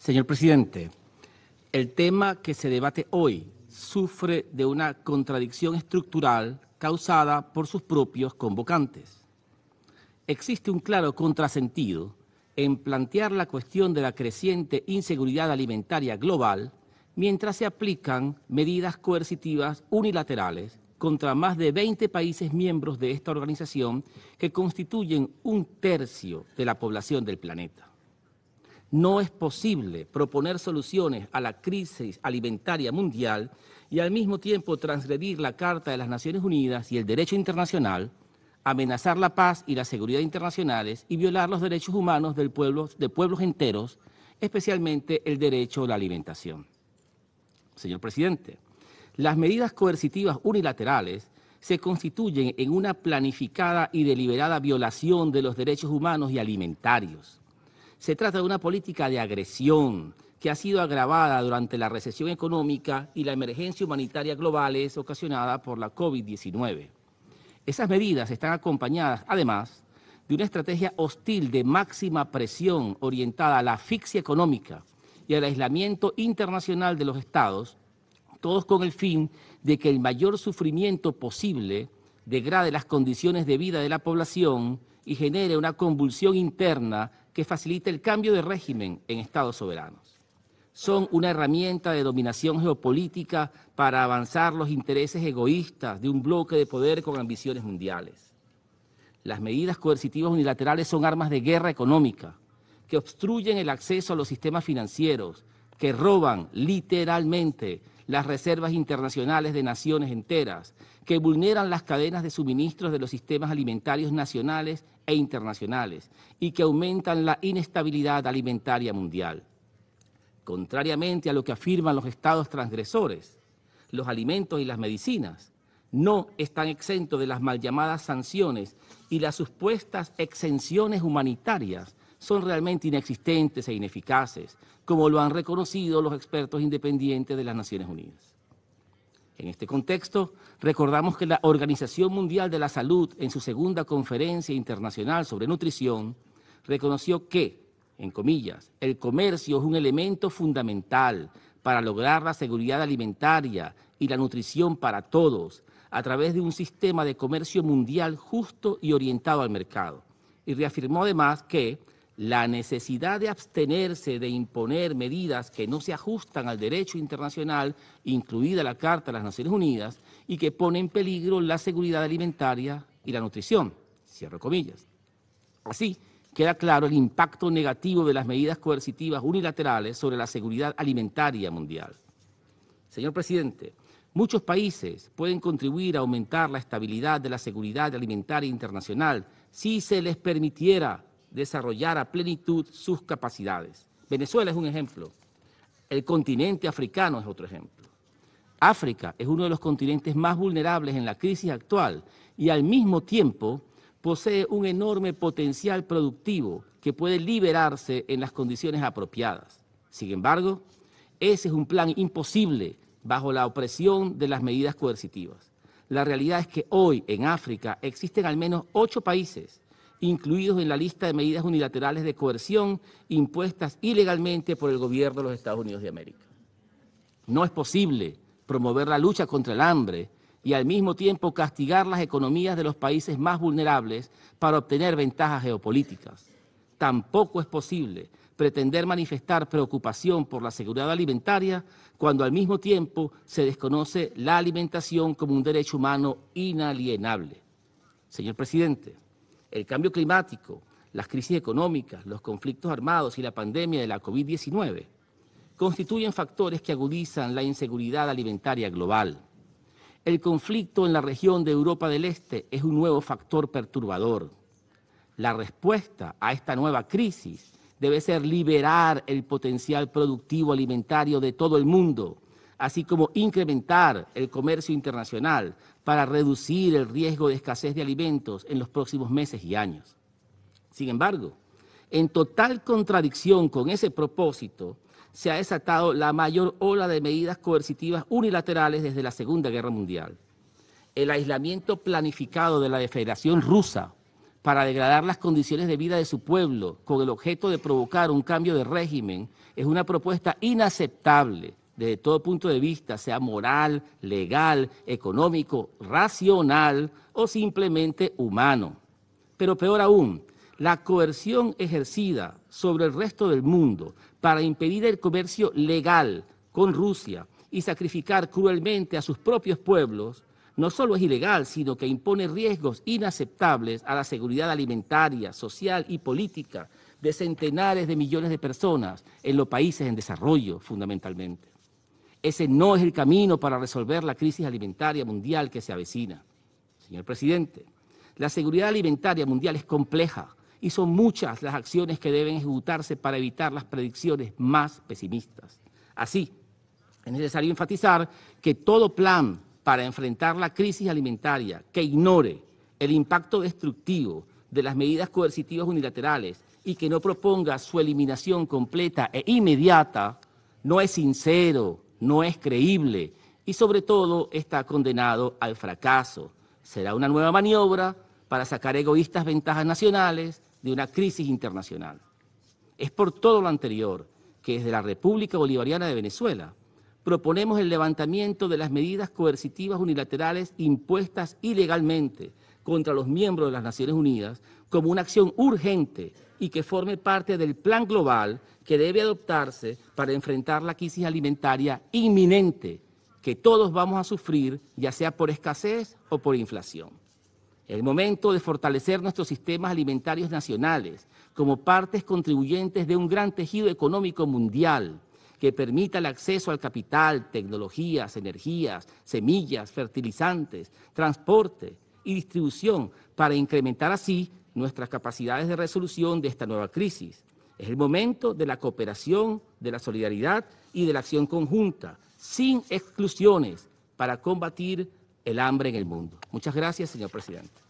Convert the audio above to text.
Señor presidente, el tema que se debate hoy sufre de una contradicción estructural causada por sus propios convocantes. Existe un claro contrasentido en plantear la cuestión de la creciente inseguridad alimentaria global mientras se aplican medidas coercitivas unilaterales contra más de 20 países miembros de esta organización que constituyen un tercio de la población del planeta. No es posible proponer soluciones a la crisis alimentaria mundial y al mismo tiempo transgredir la Carta de las Naciones Unidas y el derecho internacional, amenazar la paz y la seguridad internacionales y violar los derechos humanos de pueblos enteros, especialmente el derecho a la alimentación. Señor presidente, las medidas coercitivas unilaterales se constituyen en una planificada y deliberada violación de los derechos humanos y alimentarios se trata de una política de agresión que ha sido agravada durante la recesión económica y la emergencia humanitaria globales ocasionada por la COVID-19. Esas medidas están acompañadas, además, de una estrategia hostil de máxima presión orientada a la asfixia económica y al aislamiento internacional de los estados, todos con el fin de que el mayor sufrimiento posible degrade las condiciones de vida de la población y genere una convulsión interna que facilita el cambio de régimen en estados soberanos. Son una herramienta de dominación geopolítica para avanzar los intereses egoístas de un bloque de poder con ambiciones mundiales. Las medidas coercitivas unilaterales son armas de guerra económica que obstruyen el acceso a los sistemas financieros, que roban literalmente las reservas internacionales de naciones enteras, que vulneran las cadenas de suministros de los sistemas alimentarios nacionales e internacionales y que aumentan la inestabilidad alimentaria mundial. Contrariamente a lo que afirman los estados transgresores, los alimentos y las medicinas no están exentos de las mal llamadas sanciones y las supuestas exenciones humanitarias son realmente inexistentes e ineficaces, como lo han reconocido los expertos independientes de las Naciones Unidas. En este contexto, recordamos que la Organización Mundial de la Salud, en su segunda conferencia internacional sobre nutrición, reconoció que, en comillas, el comercio es un elemento fundamental para lograr la seguridad alimentaria y la nutrición para todos a través de un sistema de comercio mundial justo y orientado al mercado. Y reafirmó además que la necesidad de abstenerse de imponer medidas que no se ajustan al derecho internacional, incluida la Carta de las Naciones Unidas, y que pone en peligro la seguridad alimentaria y la nutrición. Cierro comillas. Así, queda claro el impacto negativo de las medidas coercitivas unilaterales sobre la seguridad alimentaria mundial. Señor presidente, muchos países pueden contribuir a aumentar la estabilidad de la seguridad alimentaria internacional si se les permitiera desarrollar a plenitud sus capacidades. Venezuela es un ejemplo. El continente africano es otro ejemplo. África es uno de los continentes más vulnerables en la crisis actual y al mismo tiempo posee un enorme potencial productivo que puede liberarse en las condiciones apropiadas. Sin embargo, ese es un plan imposible bajo la opresión de las medidas coercitivas. La realidad es que hoy en África existen al menos ocho países incluidos en la lista de medidas unilaterales de coerción impuestas ilegalmente por el gobierno de los Estados Unidos de América. No es posible promover la lucha contra el hambre y al mismo tiempo castigar las economías de los países más vulnerables para obtener ventajas geopolíticas. Tampoco es posible pretender manifestar preocupación por la seguridad alimentaria cuando al mismo tiempo se desconoce la alimentación como un derecho humano inalienable. Señor presidente, el cambio climático, las crisis económicas, los conflictos armados y la pandemia de la COVID-19 constituyen factores que agudizan la inseguridad alimentaria global. El conflicto en la región de Europa del Este es un nuevo factor perturbador. La respuesta a esta nueva crisis debe ser liberar el potencial productivo alimentario de todo el mundo así como incrementar el comercio internacional para reducir el riesgo de escasez de alimentos en los próximos meses y años. Sin embargo, en total contradicción con ese propósito, se ha desatado la mayor ola de medidas coercitivas unilaterales desde la Segunda Guerra Mundial. El aislamiento planificado de la Federación Rusa para degradar las condiciones de vida de su pueblo con el objeto de provocar un cambio de régimen es una propuesta inaceptable desde todo punto de vista, sea moral, legal, económico, racional o simplemente humano. Pero peor aún, la coerción ejercida sobre el resto del mundo para impedir el comercio legal con Rusia y sacrificar cruelmente a sus propios pueblos, no solo es ilegal, sino que impone riesgos inaceptables a la seguridad alimentaria, social y política de centenares de millones de personas en los países en desarrollo, fundamentalmente. Ese no es el camino para resolver la crisis alimentaria mundial que se avecina. Señor presidente, la seguridad alimentaria mundial es compleja y son muchas las acciones que deben ejecutarse para evitar las predicciones más pesimistas. Así, es necesario enfatizar que todo plan para enfrentar la crisis alimentaria que ignore el impacto destructivo de las medidas coercitivas unilaterales y que no proponga su eliminación completa e inmediata no es sincero, no es creíble y sobre todo está condenado al fracaso. Será una nueva maniobra para sacar egoístas ventajas nacionales de una crisis internacional. Es por todo lo anterior que desde la República Bolivariana de Venezuela proponemos el levantamiento de las medidas coercitivas unilaterales impuestas ilegalmente contra los miembros de las Naciones Unidas como una acción urgente y que forme parte del plan global que debe adoptarse para enfrentar la crisis alimentaria inminente que todos vamos a sufrir, ya sea por escasez o por inflación. El momento de fortalecer nuestros sistemas alimentarios nacionales como partes contribuyentes de un gran tejido económico mundial que permita el acceso al capital, tecnologías, energías, semillas, fertilizantes, transporte y distribución para incrementar así nuestras capacidades de resolución de esta nueva crisis. Es el momento de la cooperación, de la solidaridad y de la acción conjunta, sin exclusiones, para combatir el hambre en el mundo. Muchas gracias, señor presidente.